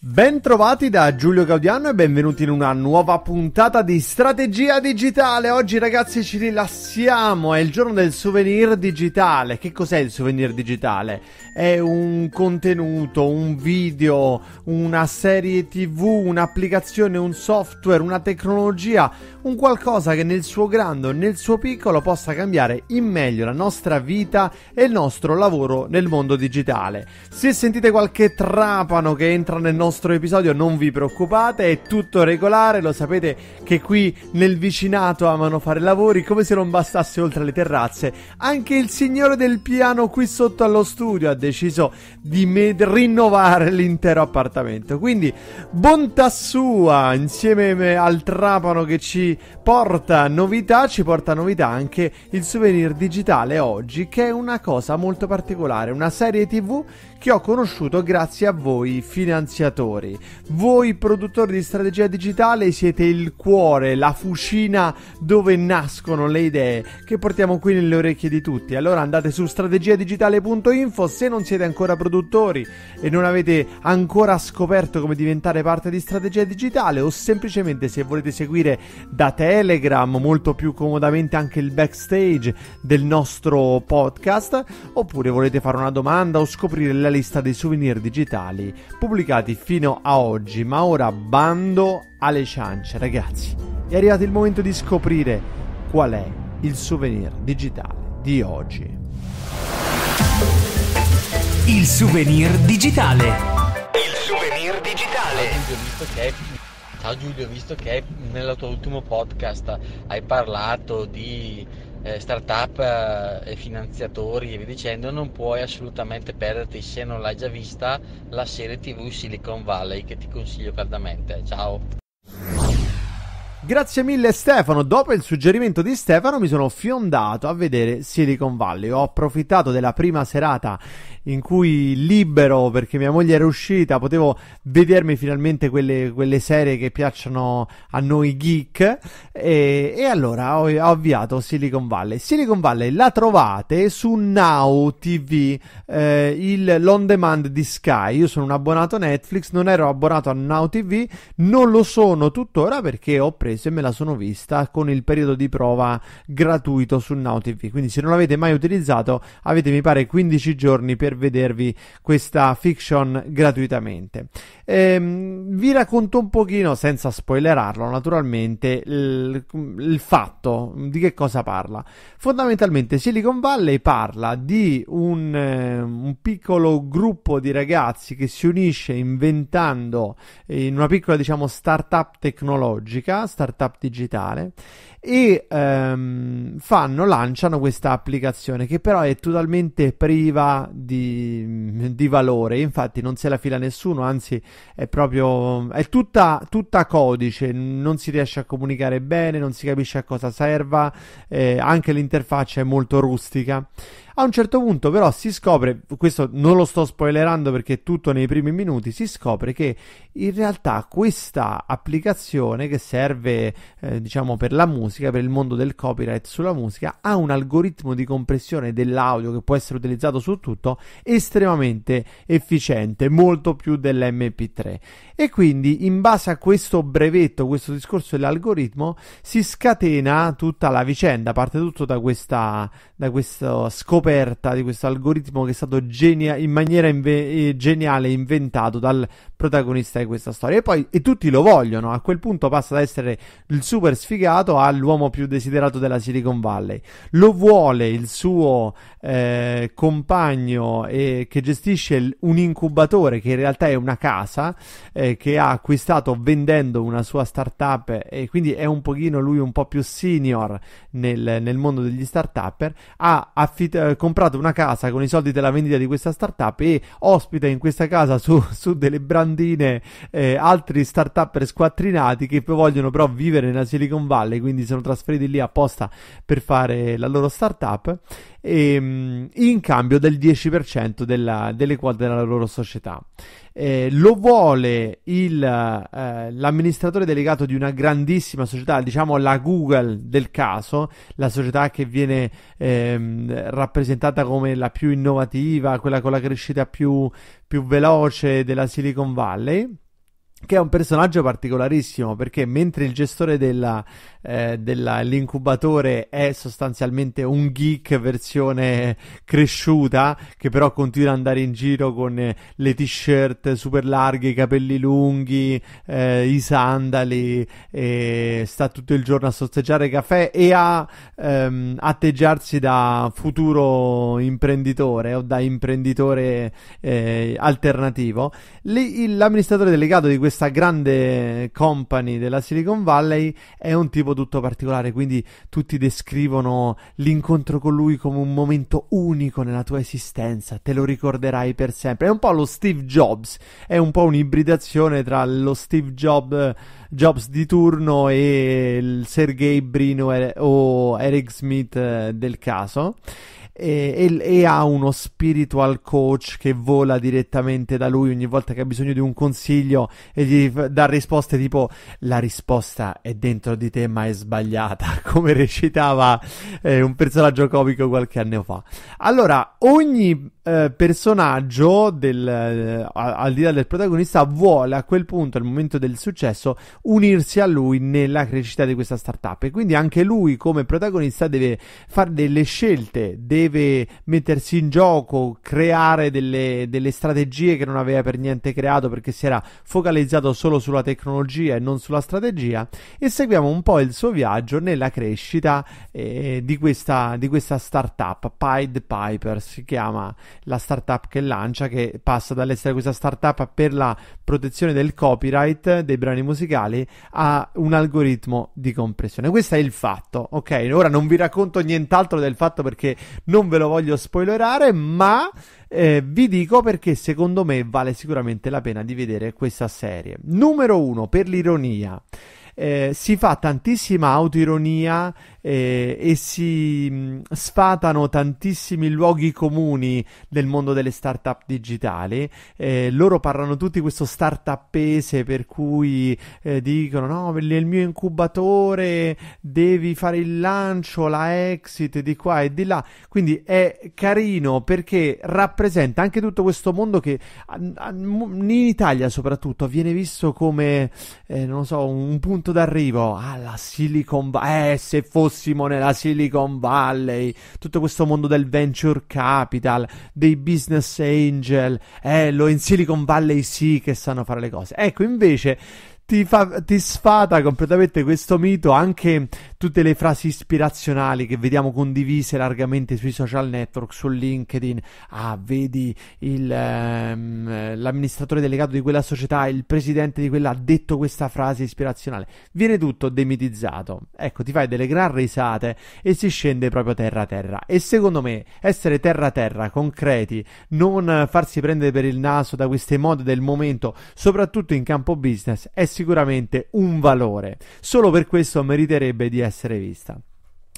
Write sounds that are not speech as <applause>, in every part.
Bentrovati da Giulio Gaudiano e benvenuti in una nuova puntata di Strategia Digitale. Oggi ragazzi ci rilassiamo, è il giorno del souvenir digitale. Che cos'è il souvenir digitale? È un contenuto, un video, una serie tv, un'applicazione, un software, una tecnologia, un qualcosa che nel suo grande o nel suo piccolo possa cambiare in meglio la nostra vita e il nostro lavoro nel mondo digitale. Se sentite qualche trapano che entra nel nostro nostro episodio, non vi preoccupate, è tutto regolare, lo sapete che qui nel vicinato amano fare lavori, come se non bastasse oltre le terrazze, anche il signore del piano qui sotto allo studio ha deciso di med- rinnovare l'intero appartamento. Quindi bontà sua, insieme al trapano che ci porta novità, ci porta novità anche il souvenir digitale oggi, che è una cosa molto particolare, una serie TV che ho conosciuto grazie a voi finanziatori. Voi produttori di strategia digitale siete il cuore, la fucina dove nascono le idee che portiamo qui nelle orecchie di tutti. Allora andate su strategiadigitale.info se non siete ancora produttori e non avete ancora scoperto come diventare parte di strategia digitale o semplicemente se volete seguire da Telegram molto più comodamente anche il backstage del nostro podcast oppure volete fare una domanda o scoprire le della lista dei souvenir digitali pubblicati fino a oggi, ma ora bando alle ciance, ragazzi. È arrivato il momento di scoprire qual è il souvenir digitale di oggi. Il souvenir digitale. Il souvenir digitale. Ciao Giulio, visto che nel tuo ultimo podcast hai parlato di eh, startup eh, e finanziatori e via dicendo, non puoi assolutamente perderti se non l'hai già vista la serie TV Silicon Valley che ti consiglio caldamente. Ciao! Grazie mille Stefano, dopo il suggerimento di Stefano mi sono fiondato a vedere Silicon Valley, ho approfittato della prima serata in cui libero perché mia moglie era uscita potevo vedermi finalmente quelle, quelle serie che piacciono a noi geek e, e allora ho, ho, avviato Silicon Valley Silicon Valley la trovate su Now TV eh, il, l'on demand di Sky io sono un abbonato a Netflix non ero abbonato a Now TV non lo sono tuttora perché ho preso e me la sono vista con il periodo di prova gratuito su Now TV quindi se non l'avete mai utilizzato avete mi pare 15 giorni per vedervi questa fiction gratuitamente. Ehm, vi racconto un pochino, senza spoilerarlo naturalmente, il, il fatto di che cosa parla. Fondamentalmente Silicon Valley parla di un, eh, un piccolo gruppo di ragazzi che si unisce inventando eh, in una piccola diciamo startup tecnologica, startup digitale e ehm, fanno, lanciano questa applicazione che però è totalmente priva di di, valore. Infatti, non se la fila nessuno, anzi, è proprio è tutta, tutta codice. Non si riesce a comunicare bene, non si capisce a cosa serva. Eh, anche l'interfaccia è molto rustica. A un certo punto però si scopre, questo non lo sto spoilerando perché è tutto nei primi minuti, si scopre che in realtà questa applicazione che serve eh, diciamo per la musica, per il mondo del copyright sulla musica, ha un algoritmo di compressione dell'audio che può essere utilizzato su tutto estremamente efficiente, molto più dell'MP3. E quindi in base a questo brevetto, questo discorso dell'algoritmo, si scatena tutta la vicenda, parte tutto da questa, da questa scoperta scoperta di questo algoritmo che è stato genia- in maniera inve- eh, geniale inventato dal protagonista di questa storia. E poi e tutti lo vogliono. A quel punto passa da essere il super sfigato all'uomo più desiderato della Silicon Valley. Lo vuole il suo eh, compagno eh, che gestisce l- un incubatore che in realtà è una casa eh, che ha acquistato vendendo una sua startup e quindi è un pochino lui un po' più senior nel, nel mondo degli startup. ha affit- eh, comprato una casa con i soldi della vendita di questa startup e ospita in questa casa su, su delle brandine eh, altri startup squattrinati che vogliono però vivere nella Silicon Valley, quindi sono trasferiti lì apposta per fare la loro startup ehm, in cambio del 10% della, delle quote della loro società. Eh, lo vuole il, eh, l'amministratore delegato di una grandissima società, diciamo la Google del caso, la società che viene ehm, rappresentata come la più innovativa, quella con la crescita più, più veloce della Silicon Valley che è un personaggio particolarissimo perché mentre il gestore della, eh, dell'incubatore è sostanzialmente un geek versione cresciuta che però continua ad andare in giro con eh, le t-shirt super larghe, i capelli lunghi, eh, i sandali, e sta tutto il giorno a sosteggiare caffè e a ehm, atteggiarsi da futuro imprenditore o da imprenditore eh, alternativo. l'amministratore delegato di questa grande company della Silicon Valley è un tipo tutto particolare, quindi tutti descrivono l'incontro con lui come un momento unico nella tua esistenza, te lo ricorderai per sempre. È un po' lo Steve Jobs, è un po' un'ibridazione tra lo Steve Job, Jobs di turno e il Sergey Brino o Eric Smith eh, del caso e, e, e, ha uno spiritual coach che vola direttamente da lui ogni volta che ha bisogno di un consiglio e gli dà risposte tipo la risposta è dentro di te ma è sbagliata <laughs> come recitava eh, un personaggio comico qualche anno fa allora ogni eh, personaggio, del, eh, al di là del protagonista, vuole a quel punto, al momento del successo, unirsi a lui nella crescita di questa startup. E quindi anche lui, come protagonista, deve fare delle scelte, deve mettersi in gioco, creare delle, delle strategie che non aveva per niente creato perché si era focalizzato solo sulla tecnologia e non sulla strategia. E seguiamo un po' il suo viaggio nella crescita eh, di, questa, di questa startup, Pied Piper si chiama la startup che lancia, che passa dall'essere questa startup per la protezione del copyright dei brani musicali a un algoritmo di compressione. Questo è il fatto, ok? Ora non vi racconto nient'altro del fatto perché non ve lo voglio spoilerare, ma eh, vi dico perché secondo me vale sicuramente la pena di vedere questa serie. Numero uno, per l'ironia. Eh, si fa tantissima autoironia eh, e si mm, sfatano tantissimi luoghi comuni del mondo delle startup digitali. Eh, loro parlano tutti questo startup up pese per cui eh, dicono no, nel mio incubatore devi fare il lancio, la exit di qua e di là. Quindi è carino perché rappresenta anche tutto questo mondo che in Italia soprattutto viene visto come, eh, non so, un punto d'arrivo alla Silicon Valley. Eh, se fosse fossimo nella Silicon Valley, tutto questo mondo del venture capital, dei business angel, eh, lo in Silicon Valley sì che sanno fare le cose. Ecco, invece ti, fa, ti sfata completamente questo mito, anche tutte le frasi ispirazionali che vediamo condivise largamente sui social network, su LinkedIn, ah vedi il, ehm, l'amministratore delegato di quella società, il presidente di quella ha detto questa frase ispirazionale, viene tutto demitizzato, ecco ti fai delle gran risate e si scende proprio terra terra e secondo me essere terra terra, concreti, non farsi prendere per il naso da queste mode del momento, soprattutto in campo business, è sicuramente un valore. Solo per questo meriterebbe di essere vista.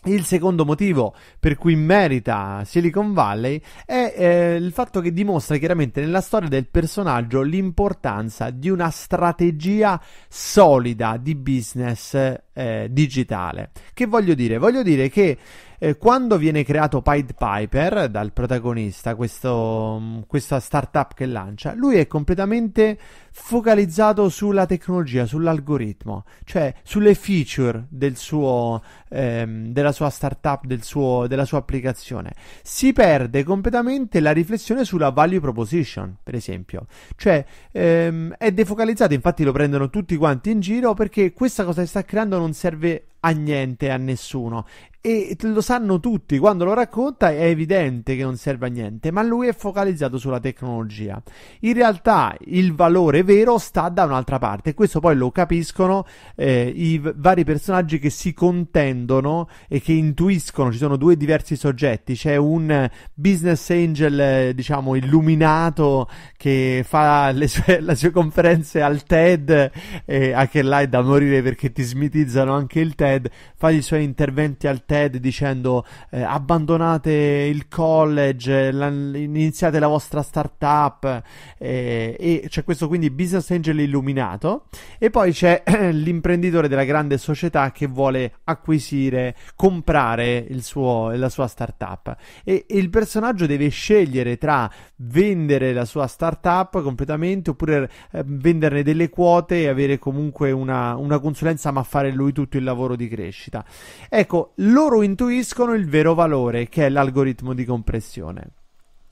Il secondo motivo per cui merita Silicon Valley è eh, il fatto che dimostra chiaramente nella storia del personaggio l'importanza di una strategia solida di business eh, digitale. Che voglio dire? Voglio dire che eh, quando viene creato Pied Piper dal protagonista, questo, mm, questa startup che lancia, lui è completamente focalizzato sulla tecnologia, sull'algoritmo, cioè sulle feature del suo, ehm, della sua startup, del suo, della sua applicazione. Si perde completamente la riflessione sulla value proposition, per esempio. Cioè ehm, è defocalizzato, infatti lo prendono tutti quanti in giro perché questa cosa sta creando non serve a niente a nessuno e lo sanno tutti, quando lo racconta è evidente che non serve a niente, ma lui è focalizzato sulla tecnologia. In realtà il valore vero sta da un'altra parte e questo poi lo capiscono eh, i v- vari personaggi che si contendono e che intuiscono, ci sono due diversi soggetti, c'è un business angel eh, diciamo illuminato che fa le sue, le sue conferenze al TED, eh, anche là è da morire perché ti smitizzano anche il TED, fa i suoi interventi al TED Ted dicendo eh, abbandonate il college, la, iniziate la vostra startup eh, e c'è questo quindi business angel illuminato e poi c'è <clears throat> l'imprenditore della grande società che vuole acquisire, comprare suo, la sua startup e, e il personaggio deve scegliere tra vendere la sua startup completamente oppure eh, venderne delle quote e avere comunque una, una consulenza ma fare lui tutto il lavoro di crescita. Ecco, lo loro intuiscono il vero valore che è l'algoritmo di compressione.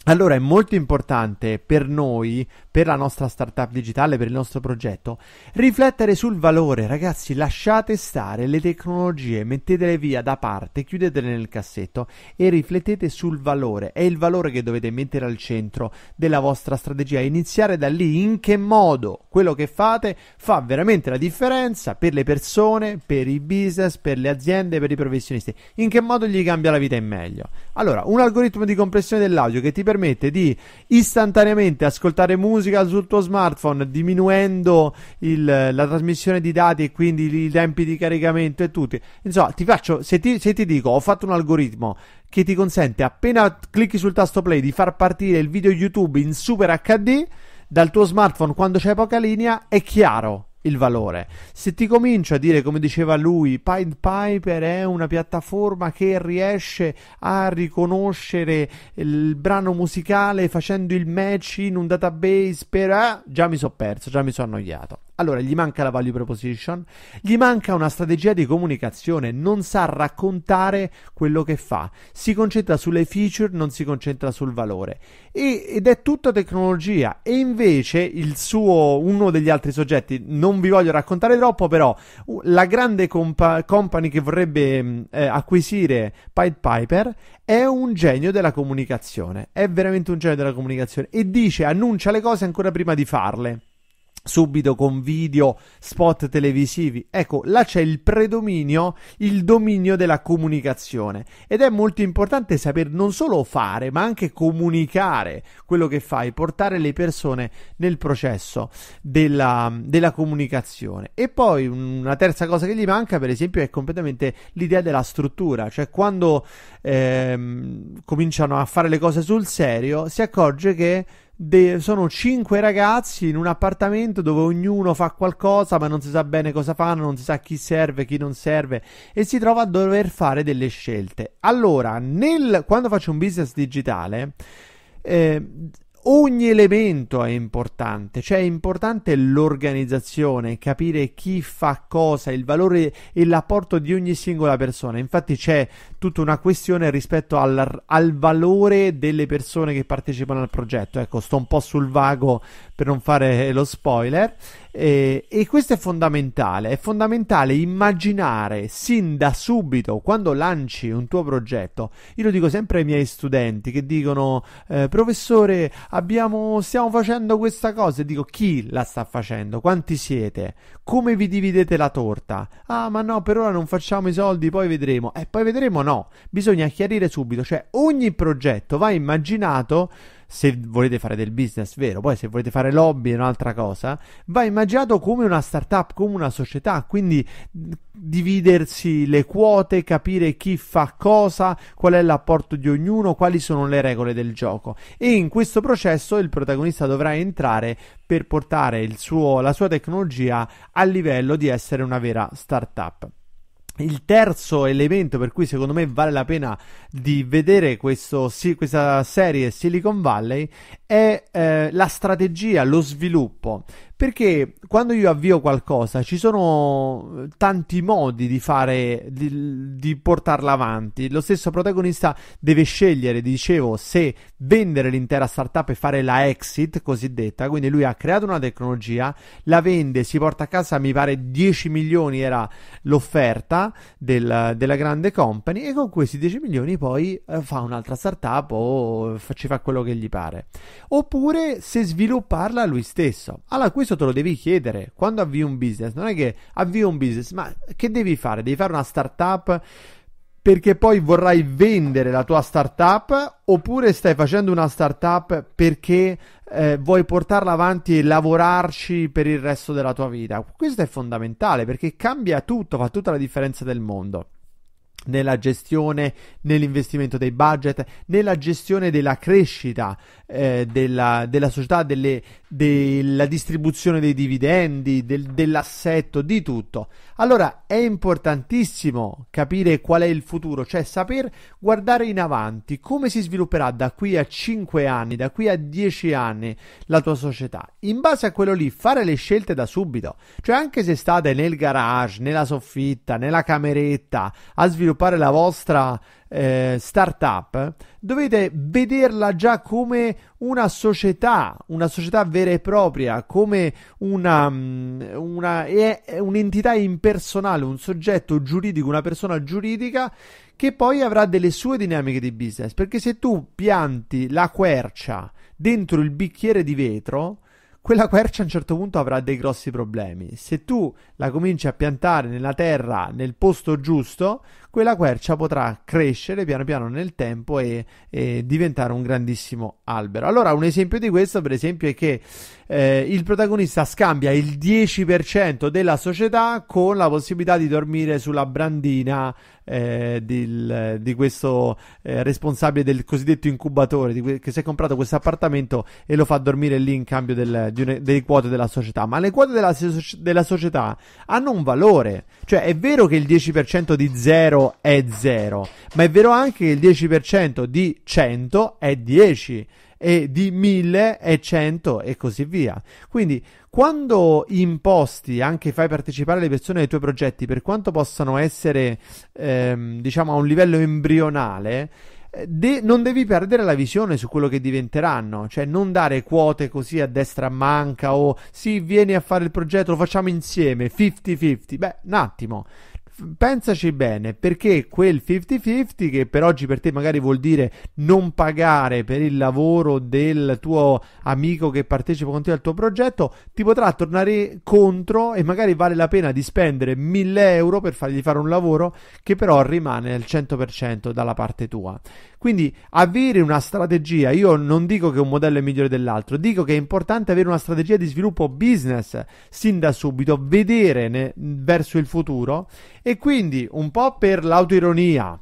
Allora è molto importante per noi, per la nostra startup digitale, per il nostro progetto, riflettere sul valore. Ragazzi, lasciate stare le tecnologie, mettetele via da parte, chiudetele nel cassetto e riflettete sul valore. È il valore che dovete mettere al centro della vostra strategia. Iniziare da lì in che modo quello che fate fa veramente la differenza per le persone, per i business, per le aziende, per i professionisti. In che modo gli cambia la vita in meglio. Allora, un algoritmo di compressione dell'audio che ti permette permette di istantaneamente ascoltare musica sul tuo smartphone diminuendo il, la trasmissione di dati e quindi i tempi di caricamento e tutto. Insomma, ti faccio, se ti, se ti dico, ho fatto un algoritmo che ti consente appena clicchi sul tasto play di far partire il video YouTube in Super HD dal tuo smartphone quando c'è poca linea, è chiaro il valore. Se ti comincio a dire, come diceva lui, Pied Piper è una piattaforma che riesce a riconoscere il brano musicale facendo il match in un database per... Ah, già mi sono perso, già mi sono annoiato. Allora, gli manca la value proposition, gli manca una strategia di comunicazione, non sa raccontare quello che fa, si concentra sulle feature, non si concentra sul valore. E, ed è tutta tecnologia. E invece il suo, uno degli altri soggetti, non vi voglio raccontare troppo, però la grande compa- company che vorrebbe mm, eh, acquisire Pied Piper è un genio della comunicazione, è veramente un genio della comunicazione e dice, annuncia le cose ancora prima di farle subito con video, spot televisivi. Ecco, là c'è il predominio, il dominio della comunicazione ed è molto importante saper non solo fare, ma anche comunicare quello che fai, portare le persone nel processo della, della comunicazione. E poi una terza cosa che gli manca, per esempio, è completamente l'idea della struttura, cioè quando ehm, cominciano a fare le cose sul serio, si accorge che De- sono cinque ragazzi in un appartamento dove ognuno fa qualcosa, ma non si sa bene cosa fanno, non si sa chi serve, chi non serve e si trova a dover fare delle scelte. Allora, nel, quando faccio un business digitale, eh, ogni elemento è importante, cioè è importante l'organizzazione, capire chi fa cosa, il valore e l'apporto di ogni singola persona. Infatti c'è tutta una questione rispetto al, al valore delle persone che partecipano al progetto. Ecco, sto un po' sul vago per non fare lo spoiler. Eh, e questo è fondamentale, è fondamentale immaginare sin da subito quando lanci un tuo progetto. Io lo dico sempre ai miei studenti che dicono eh, professore abbiamo, stiamo facendo questa cosa e dico chi la sta facendo, quanti siete, come vi dividete la torta. Ah ma no per ora non facciamo i soldi, poi vedremo. E eh, poi vedremo no, bisogna chiarire subito, cioè ogni progetto va immaginato se volete fare del business vero, poi se volete fare lobby è un'altra cosa, va immaginato come una startup, come una società, quindi dividersi le quote, capire chi fa cosa, qual è l'apporto di ognuno, quali sono le regole del gioco e in questo processo il protagonista dovrà entrare per portare suo, la sua tecnologia a livello di essere una vera startup il terzo elemento per cui secondo me vale la pena di vedere questo, si, questa serie Silicon Valley è eh, la strategia, lo sviluppo. Perché quando io avvio qualcosa ci sono eh, tanti modi di fare, di, di, portarla avanti. Lo stesso protagonista deve scegliere, dicevo, se vendere l'intera startup e fare la exit cosiddetta. Quindi lui ha creato una tecnologia, la vende, si porta a casa, mi pare 10 milioni era l'offerta del, della grande company e con questi 10 milioni poi eh, fa un'altra startup o eh, ci fa quello che gli pare. Oppure se svilupparla lui stesso. Allora, questo questo te lo devi chiedere quando avvii un business. Non è che avvii un business, ma che devi fare? Devi fare una startup perché poi vorrai vendere la tua startup oppure stai facendo una startup perché eh, vuoi portarla avanti e lavorarci per il resto della tua vita. Questo è fondamentale perché cambia tutto, fa tutta la differenza del mondo nella gestione, nell'investimento dei budget, nella gestione della crescita eh, della, della, società, delle, della distribuzione dei dividendi, del, dell'assetto, di tutto. Allora è importantissimo capire qual è il futuro, cioè saper guardare in avanti come si svilupperà da qui a 5 anni, da qui a 10 anni la tua società. In base a quello lì fare le scelte da subito, cioè anche se state nel garage, nella soffitta, nella cameretta a sviluppare sviluppare la vostra eh, startup, dovete vederla già come una società, una società vera e propria, come una, mm, una è, un'entità impersonale, un soggetto giuridico, una persona giuridica che poi avrà delle sue dinamiche di business. Perché se tu pianti la quercia dentro il bicchiere di vetro, quella quercia a un certo punto avrà dei grossi problemi. Se tu la cominci a piantare nella terra nel posto giusto, quella quercia potrà crescere piano piano nel tempo e, e diventare un grandissimo albero. Allora, un esempio di questo, per esempio, è che eh, il protagonista scambia il 10% della società con la possibilità di dormire sulla brandina eh, del, di questo eh, responsabile del cosiddetto incubatore que- che si è comprato questo appartamento e lo fa dormire lì in cambio del, une, delle quote della società. Ma le quote della, della, società hanno un valore. Cioè è vero che il 10% di 0 è 0, ma è vero anche che il 10% di 100 è 10 e di 1000 e 100 e così via. Quindi quando imposti, anche fai partecipare le persone ai tuoi progetti, per quanto possano essere ehm, diciamo a un livello embrionale, eh, De- non devi perdere la visione su quello che diventeranno, cioè non dare quote così a destra manca o sì, vieni a fare il progetto, lo facciamo insieme, 50-50. Beh, un attimo, pensaci bene perché quel 50-50 che per oggi per te magari vuol dire non pagare per il lavoro del tuo amico che partecipa con te al tuo progetto ti potrà tornare contro e magari vale la pena di spendere 1000 euro per fargli fare un lavoro che però rimane al 100% dalla parte tua quindi avere una strategia io non dico che un modello è migliore dell'altro dico che è importante avere una strategia di sviluppo business sin da subito vedere ne- verso il futuro e quindi, un po' per l'autoironia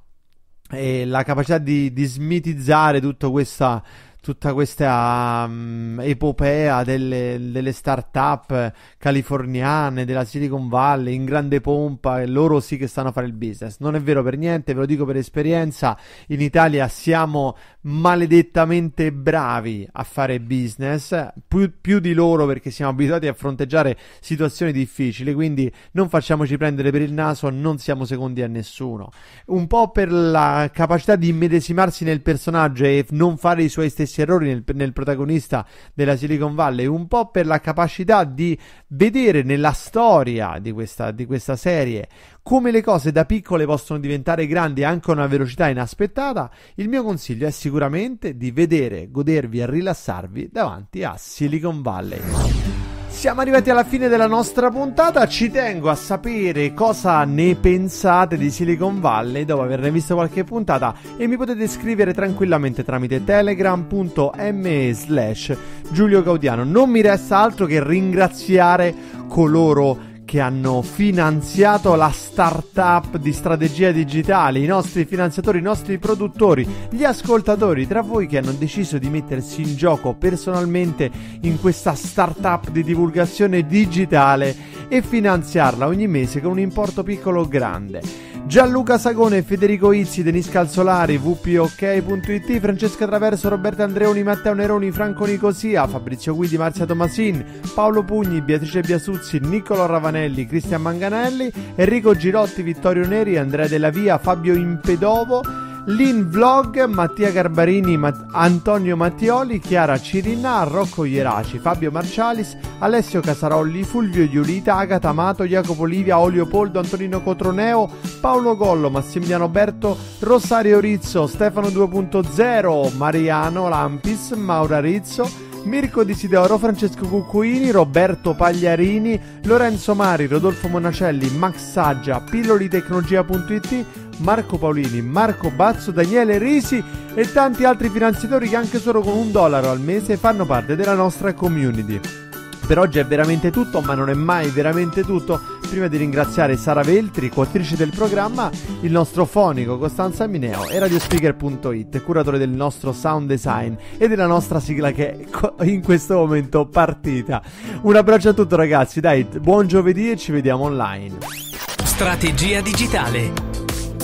e la capacità di, di smitizzare tutta questa tutta questa um, epopea delle, delle start-up californiane, della Silicon Valley, in grande pompa, e loro sì che stanno a fare il business. Non è vero per niente, ve lo dico per esperienza, in Italia siamo maledettamente bravi a fare business, più, più di loro perché siamo abituati a fronteggiare situazioni difficili, quindi non facciamoci prendere per il naso, non siamo secondi a nessuno. Un po' per la capacità di immedesimarsi nel personaggio e non fare i suoi stessi stessi errori nel, nel protagonista della Silicon Valley, un po' per la capacità di vedere nella storia di questa, di questa serie come le cose da piccole possono diventare grandi anche a una velocità inaspettata, il mio consiglio è sicuramente di vedere, godervi e rilassarvi davanti a Silicon Valley. Siamo arrivati alla fine della nostra puntata, ci tengo a sapere cosa ne pensate di Silicon Valley dopo averne visto qualche puntata e mi potete scrivere tranquillamente tramite telegram.me slash Giulio Gaudiano. Non mi resta altro che ringraziare coloro che che hanno finanziato la startup di strategia digitale, i nostri finanziatori, i nostri produttori, gli ascoltatori tra voi che hanno deciso di mettersi in gioco personalmente in questa startup di divulgazione digitale e finanziarla ogni mese con un importo piccolo o grande. Gianluca Sagone, Federico Izzi, Denis Calzolari, wpok.it, Francesca Traverso, Roberto Andreoni, Matteo Neroni, Franco Nicosia, Fabrizio Guidi, Marzia Tomasin, Paolo Pugni, Beatrice Biasuzzi, Niccolo Ravanelli, Cristian Manganelli, Enrico Girotti, Vittorio Neri, Andrea Della Via, Fabio Impedovo Lin Vlog, Mattia Garbarini, Mat- Antonio Mattioli, Chiara Cirinà, Rocco Ieraci, Fabio Marcialis, Alessio Casarolli, Fulvio Giulita, Agata Amato, Jacopo Livia, Olio Poldo, Antonino Cotroneo, Paolo Gollo, Massimiliano Berto, Rosario Rizzo, Stefano 2.0, Mariano Lampis, Maura Rizzo, Mirko Disideoro, Francesco Cuccuini, Roberto Pagliarini, Lorenzo Mari, Rodolfo Monacelli, Max Saggia, pillolitecnologia.it, Marco Paolini, Marco Bazzo, Daniele Risi e tanti altri finanziatori che anche solo con un dollaro al mese fanno parte della nostra community. Per oggi è veramente tutto, ma non è mai veramente tutto. Prima di ringraziare Sara Veltri, coattrice del programma, il nostro fonico Costanza Mineo e radiospeaker.it, curatore del nostro sound design e della nostra sigla che è in questo momento partita. Un abbraccio a tutti ragazzi, dai, buon giovedì e ci vediamo online. Strategia digitale